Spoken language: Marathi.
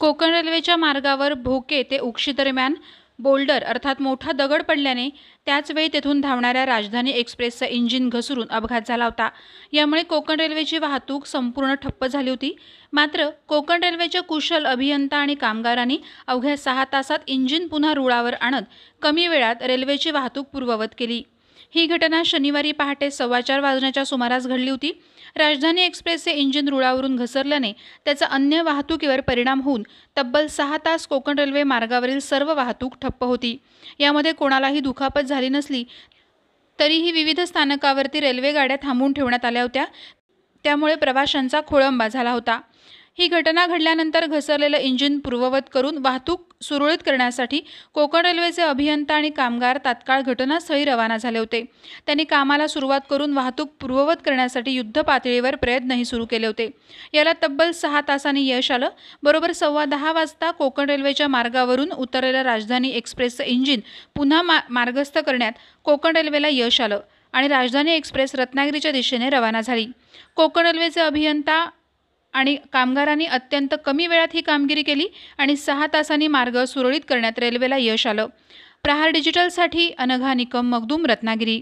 कोकण रेल्वेच्या मार्गावर भोके ते उक्षी दरम्यान बोल्डर अर्थात मोठा दगड पडल्याने त्याचवेळी तेथून धावणाऱ्या राजधानी एक्सप्रेसचं इंजिन घसरून अपघात झाला होता यामुळे कोकण रेल्वेची वाहतूक संपूर्ण ठप्प झाली होती मात्र कोकण रेल्वेच्या कुशल अभियंता आणि कामगारांनी अवघ्या सहा तासात इंजिन पुन्हा रुळावर आणत कमी वेळात रेल्वेची वाहतूक पूर्ववत केली ही घटना शनिवारी पहाटे चार वाजण्याच्या सुमारास घडली होती राजधानी एक्सप्रेसचे इंजिन रुळावरून घसरल्याने त्याचा अन्य वाहतुकीवर परिणाम होऊन तब्बल सहा तास कोकण रेल्वे मार्गावरील सर्व वाहतूक ठप्प होती यामध्ये कोणालाही दुखापत झाली नसली तरीही विविध स्थानकावरती रेल्वे गाड्या थांबवून ठेवण्यात आल्या होत्या त्यामुळे प्रवाशांचा खोळंबा झाला होता ही घटना घडल्यानंतर घसरलेलं इंजिन पूर्ववत करून वाहतूक सुरळीत करण्यासाठी कोकण रेल्वेचे अभियंता आणि कामगार तात्काळ घटनास्थळी रवाना झाले होते त्यांनी कामाला सुरुवात करून वाहतूक पूर्ववत करण्यासाठी युद्धपातळीवर प्रयत्नही सुरू केले होते याला तब्बल सहा तासांनी यश आलं बरोबर सव्वा दहा वाजता कोकण रेल्वेच्या मार्गावरून उतरलेलं राजधानी एक्सप्रेसचं इंजिन पुन्हा मा मार्गस्थ करण्यात कोकण रेल्वेला यश आलं आणि राजधानी एक्सप्रेस रत्नागिरीच्या दिशेने रवाना झाली कोकण रेल्वेचे अभियंता आणि कामगारांनी अत्यंत कमी वेळात ही कामगिरी केली आणि सहा तासांनी मार्ग सुरळीत करण्यात रेल्वेला यश आलं प्रहार डिजिटलसाठी अनघा निकम मगदूम रत्नागिरी